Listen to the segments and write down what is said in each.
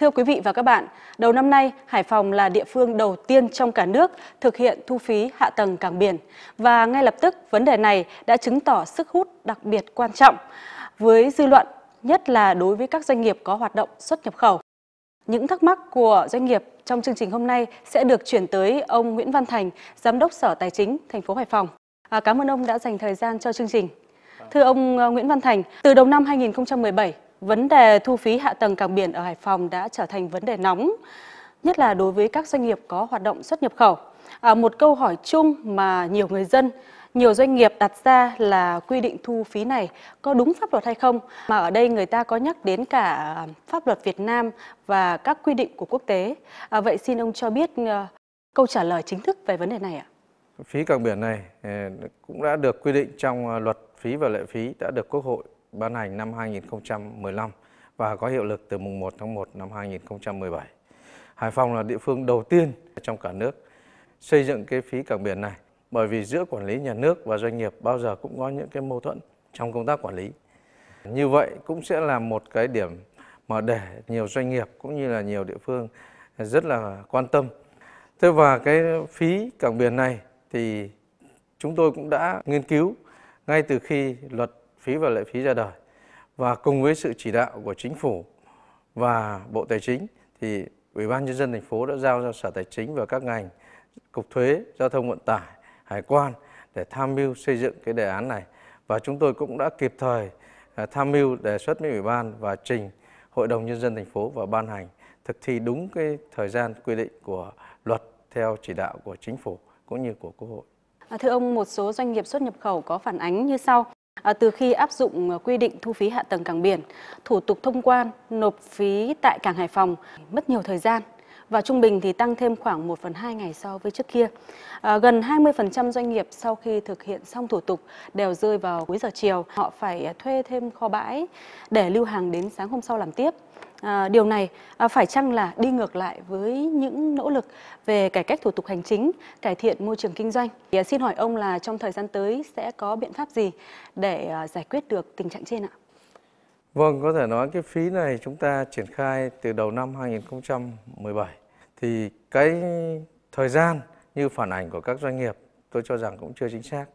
Thưa quý vị và các bạn, đầu năm nay, Hải Phòng là địa phương đầu tiên trong cả nước thực hiện thu phí hạ tầng cảng biển. Và ngay lập tức, vấn đề này đã chứng tỏ sức hút đặc biệt quan trọng với dư luận, nhất là đối với các doanh nghiệp có hoạt động xuất nhập khẩu. Những thắc mắc của doanh nghiệp trong chương trình hôm nay sẽ được chuyển tới ông Nguyễn Văn Thành, Giám đốc Sở Tài chính thành phố Hải Phòng. À, cảm ơn ông đã dành thời gian cho chương trình. Thưa ông à, Nguyễn Văn Thành, từ đầu năm 2017, vấn đề thu phí hạ tầng cảng biển ở Hải Phòng đã trở thành vấn đề nóng, nhất là đối với các doanh nghiệp có hoạt động xuất nhập khẩu. À, một câu hỏi chung mà nhiều người dân, nhiều doanh nghiệp đặt ra là quy định thu phí này có đúng pháp luật hay không? Mà ở đây người ta có nhắc đến cả pháp luật Việt Nam và các quy định của quốc tế. À, vậy xin ông cho biết ờ, câu trả lời chính thức về vấn đề này ạ? Phí cảng biển này ờ, cũng đã được quy định trong ờ, luật phí và lệ phí đã được Quốc hội ban hành năm 2015 và có hiệu lực từ mùng 1 tháng 1 năm 2017. Hải Phòng là địa phương đầu tiên trong cả nước xây dựng cái phí cảng biển này bởi vì giữa quản lý nhà nước và doanh nghiệp bao giờ cũng có những cái mâu thuẫn trong công tác quản lý. Như vậy cũng sẽ là một cái điểm mà để nhiều doanh nghiệp cũng như là nhiều địa phương rất là quan tâm. Thế và cái phí cảng biển này thì chúng tôi cũng đã nghiên cứu ngay từ khi luật phí và lệ phí ra đời. Và cùng với sự chỉ đạo của chính phủ và Bộ Tài chính thì Ủy ban nhân dân thành phố đã giao cho Sở Tài chính và các ngành, Cục Thuế, Giao thông Vận tải, Hải quan để tham mưu xây dựng cái đề án này. Và chúng tôi cũng đã kịp thời à, tham mưu đề xuất với Ủy ban và trình Hội đồng Nhân dân thành phố và ban hành thực thi đúng cái thời gian quy định của luật theo chỉ đạo của chính phủ cũng như của Quốc hội. À, thưa ông, một số doanh nghiệp xuất nhập khẩu có phản ánh như sau. À, từ khi áp dụng à, quy định thu phí hạ tầng cảng biển, thủ tục thông quan, nộp phí tại cảng Hải Phòng mất nhiều thời gian và trung bình thì tăng thêm khoảng 1 phần 2 ngày so với trước kia. À, gần 20% doanh nghiệp sau khi thực hiện xong thủ tục đều rơi vào cuối giờ chiều. Họ phải à, thuê thêm kho bãi để lưu hàng đến sáng hôm sau làm tiếp. À, điều này à, phải chăng là đi ngược lại với những nỗ lực về cải cách thủ tục hành chính, cải thiện môi trường kinh doanh? Thì, à, xin hỏi ông là trong thời gian tới sẽ có biện pháp gì để à, giải quyết được tình trạng trên ạ? Vâng, có thể nói cái phí này chúng ta triển khai từ đầu năm 2017 thì cái thời gian như phản ảnh của các doanh nghiệp tôi cho rằng cũng chưa chính xác.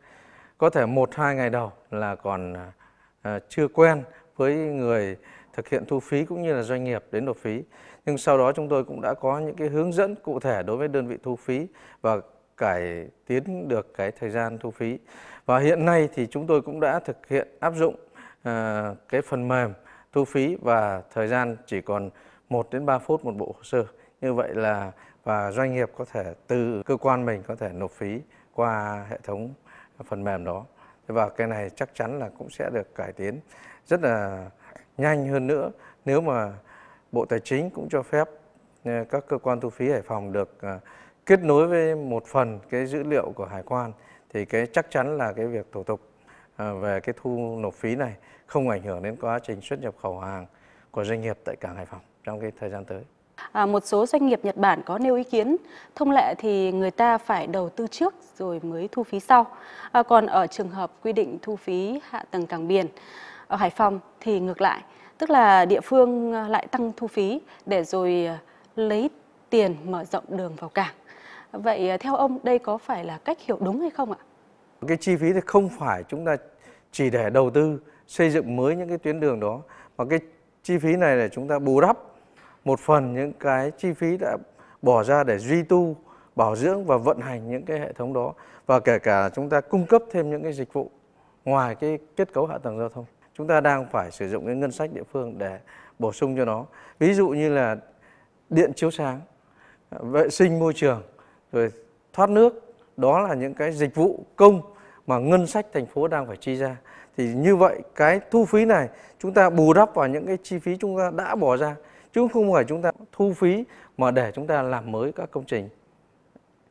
Có thể một hai ngày đầu là còn uh, chưa quen với người thực hiện thu phí cũng như là doanh nghiệp đến nộp phí. Nhưng sau đó chúng tôi cũng đã có những cái hướng dẫn cụ thể đối với đơn vị thu phí và cải tiến được cái thời gian thu phí. Và hiện nay thì chúng tôi cũng đã thực hiện áp dụng à, cái phần mềm thu phí và thời gian chỉ còn 1 đến 3 phút một bộ hồ sơ. Như vậy là và doanh nghiệp có thể từ cơ quan mình có thể nộp phí qua hệ thống phần mềm đó. Và cái này chắc chắn là cũng sẽ được cải tiến rất là nhanh hơn nữa nếu mà Bộ Tài chính cũng cho phép ờ, các cơ quan thu phí Hải Phòng được ờ, kết nối với một phần cái dữ liệu của hải quan thì cái chắc chắn là cái việc thủ tục ờ, về cái thu nộp phí này không ảnh hưởng đến quá trình xuất nhập khẩu hàng của doanh nghiệp tại cảng Hải Phòng trong cái thời gian tới. À, một số doanh nghiệp Nhật Bản có nêu ý kiến thông lệ thì người ta phải đầu tư trước rồi mới thu phí sau. À, còn ở trường hợp quy định thu phí hạ tầng cảng biển ở Hải Phòng thì ngược lại, tức là địa phương ờ, lại tăng thu phí để rồi ờ, lấy tiền mở rộng đường vào cảng. Vậy ờ, theo ông đây có phải là cách hiểu đúng hay không ạ? Cái chi phí thì không phải chúng ta chỉ để đầu tư xây dựng mới những cái tuyến đường đó mà cái chi phí này là chúng ta bù đắp một phần những cái chi phí đã bỏ ra để duy tu, bảo dưỡng và vận hành những cái hệ thống đó và kể cả chúng ta cung cấp thêm những cái dịch vụ ngoài cái kết cấu hạ tầng giao thông chúng ta đang phải sử dụng cái ngân sách địa phương để bổ sung cho nó ví dụ như là điện chiếu sáng vệ sinh môi trường rồi thoát nước đó là những cái dịch vụ công mà ngân sách thành phố đang phải chi ra thì như vậy cái thu phí này chúng ta bù đắp vào những cái chi phí chúng ta đã bỏ ra chứ không phải chúng ta thu phí mà để chúng ta làm mới các công trình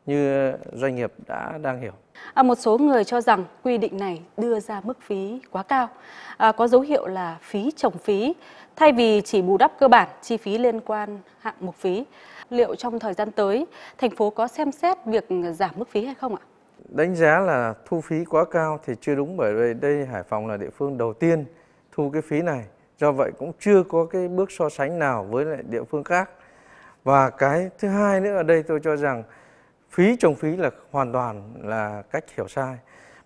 như doanh nghiệp đã đang hiểu. À, một số người cho rằng quy định này đưa ra mức phí quá cao, à, có dấu hiệu là phí trồng phí. Thay vì chỉ bù đắp cơ bản chi phí liên quan hạng mục phí, liệu trong thời gian tới thành phố có xem xét việc giảm mức phí hay không ạ? Đánh giá là thu phí quá cao thì chưa đúng bởi vì đây Hải Phòng là địa phương đầu tiên thu cái phí này. Do vậy cũng chưa có cái bước so sánh nào với lại địa phương khác. Và cái thứ hai nữa ở đây tôi cho rằng phí trồng phí là hoàn toàn là cách hiểu sai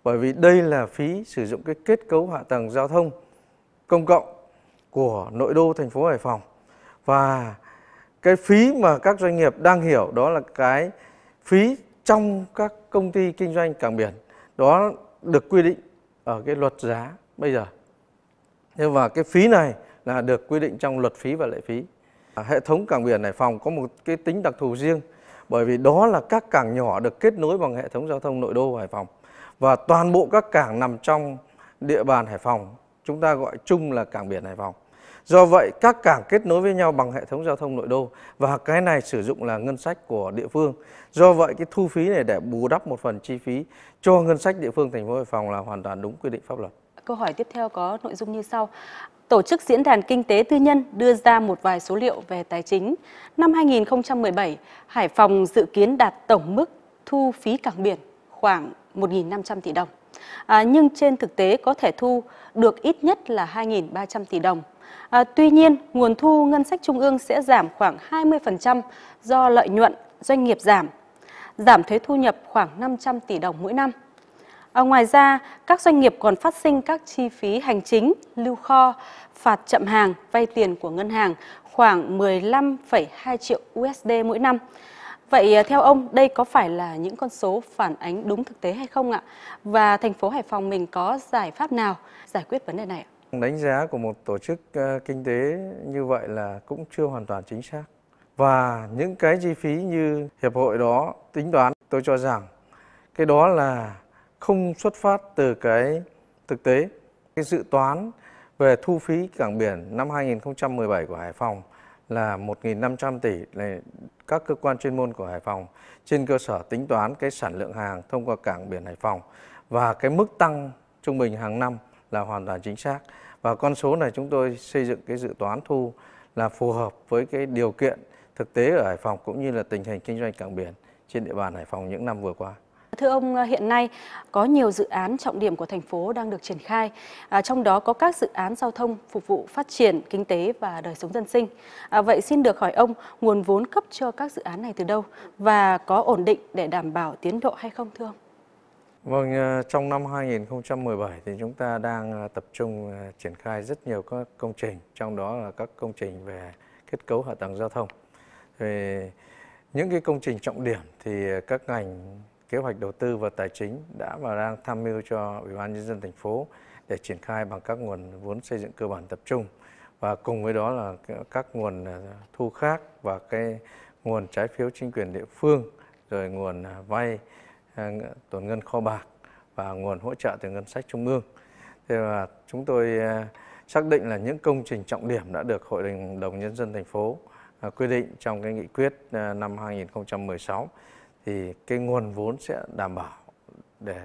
bởi vì đây là phí sử dụng cái kết cấu hạ tầng giao thông công cộng của nội đô thành phố Hải Phòng và cái phí mà các doanh nghiệp đang hiểu đó là cái phí trong các công ty kinh doanh cảng biển đó được quy định ở cái luật giá bây giờ nhưng mà cái phí này là được quy định trong luật phí và lệ phí hệ thống cảng biển Hải Phòng có một cái tính đặc thù riêng bởi vì đó là các cảng nhỏ được kết nối bằng hệ thống giao thông nội đô Hải Phòng và toàn bộ các cảng nằm trong địa bàn Hải Phòng chúng ta gọi chung là cảng biển Hải Phòng. Do vậy các cảng kết nối với nhau bằng hệ thống giao thông nội đô và cái này sử dụng là ngân sách của địa phương. Do vậy cái thu phí này để bù đắp một phần chi phí cho ngân sách địa phương thành phố Hải Phòng là hoàn toàn đúng quy định pháp luật. Câu hỏi tiếp theo có nội dung như sau. Tổ chức Diễn đàn Kinh tế Tư nhân đưa ra một vài số liệu về tài chính. Năm 2017, Hải Phòng dự kiến đạt tổng mức thu phí cảng biển khoảng 1.500 tỷ đồng. À, nhưng trên thực tế có thể thu được ít nhất là 2.300 tỷ đồng. À, tuy nhiên, nguồn thu ngân sách trung ương sẽ giảm khoảng 20% do lợi nhuận doanh nghiệp giảm, giảm thuế thu nhập khoảng 500 tỷ đồng mỗi năm. À, ngoài ra, các doanh nghiệp còn phát sinh các chi phí hành chính, lưu kho, phạt chậm hàng, vay tiền của ngân hàng khoảng 15,2 triệu USD mỗi năm. Vậy à, theo ông, đây có phải là những con số phản ánh đúng thực tế hay không ạ? Và thành phố Hải Phòng mình có giải pháp nào giải quyết vấn đề này ạ? Đánh giá của một tổ chức ờ, kinh tế như vậy là cũng chưa hoàn toàn chính xác. Và những cái chi phí như hiệp hội đó tính toán, tôi cho rằng cái đó là không xuất phát từ cái thực tế. Cái dự toán về thu phí cảng biển năm 2017 của Hải Phòng là 1.500 tỷ này các cơ quan chuyên môn của Hải Phòng trên cơ sở tính toán cái sản lượng hàng thông qua cảng biển Hải Phòng và cái mức tăng trung bình hàng năm là hoàn toàn chính xác và con số này chúng tôi xây dựng cái dự toán thu là phù hợp với cái điều kiện thực tế ở Hải Phòng cũng như là tình hình kinh doanh cảng biển trên địa bàn Hải Phòng những năm vừa qua. Thưa ông, ờ, hiện nay có nhiều dự án trọng điểm của thành phố đang được triển khai, à, trong đó có các dự án giao thông phục vụ phát triển kinh tế và đời sống dân sinh. À, vậy xin được hỏi ông, nguồn vốn cấp cho các dự án này từ đâu và có ổn định để đảm bảo tiến độ hay không thưa ông? Vâng, ờ, trong năm 2017 thì chúng ta đang ờ, tập trung triển khai rất nhiều các công trình, trong đó là các công trình về kết cấu hạ tầng giao thông. Về những cái công trình trọng điểm thì các ngành kế hoạch đầu tư và tài chính đã và đang tham mưu cho Ủy ban nhân dân thành phố để triển khai bằng các nguồn vốn xây dựng cơ bản tập trung và cùng với đó là các nguồn à, thu khác và cái nguồn trái phiếu chính quyền địa phương rồi nguồn à, vay à, tồn ngân kho bạc và nguồn hỗ trợ từ ngân sách trung ương. Thế và chúng tôi xác định là những công trình trọng điểm đã được Hội đồng nhân dân thành phố quy định trong cái nghị quyết năm 2016 thì cái nguồn vốn sẽ đảm bảo để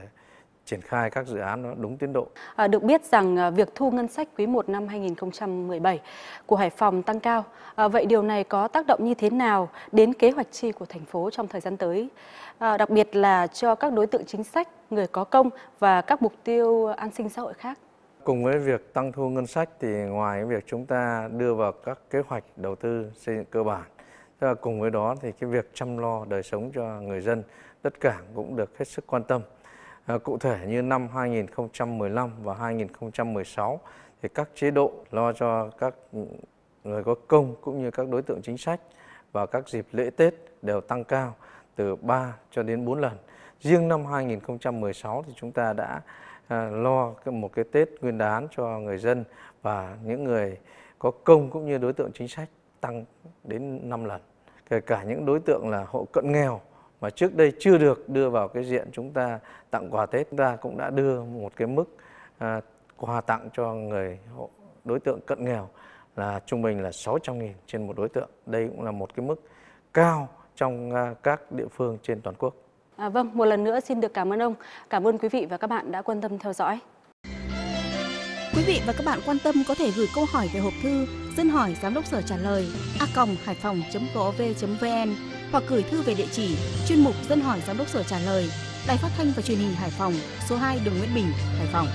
triển khai các dự án nó đúng tiến độ. À, được biết rằng à, việc thu ngân sách quý 1 năm 2017 của Hải Phòng tăng cao. À, vậy điều này có tác động như thế nào đến kế hoạch chi của thành phố trong thời gian tới? À, đặc biệt là cho các đối tượng chính sách, người có công và các mục tiêu an sinh xã hội khác. Cùng với việc tăng thu ngân sách thì ngoài việc chúng ta đưa vào các kế hoạch đầu tư xây dựng cơ bản Thế và cùng với đó thì cái việc chăm lo đời sống cho người dân đất cả cũng được hết sức quan tâm. À, cụ thể như năm 2015 và 2016 thì các chế độ lo cho các người có công cũng như các đối tượng chính sách và các dịp lễ Tết đều tăng cao từ 3 cho đến 4 lần. Riêng năm 2016 thì chúng ta đã à, lo một cái Tết nguyên đán cho người dân và những người có công cũng như đối tượng chính sách tăng đến 5 lần kể cả những đối tượng là hộ cận nghèo mà trước đây chưa được đưa vào cái diện chúng ta tặng quà Tết chúng ta cũng đã đưa một cái mức à, quà tặng cho người hộ đối tượng cận nghèo là trung bình là 600 nghìn trên một đối tượng. Đây cũng là một cái mức cao trong à, các địa phương trên toàn quốc. À, vâng, một lần nữa xin được cảm ơn ông. Cảm ơn quý vị và các bạn đã quan tâm theo dõi. Quý vị và các bạn quan tâm có thể gửi câu hỏi về hộp thư dân hỏi giám đốc sở trả lời a còng hải phòng gov vn hoặc gửi thư về địa chỉ chuyên mục dân hỏi giám đốc sở trả lời đài phát thanh và truyền hình hải phòng số 2 đường nguyễn bình hải phòng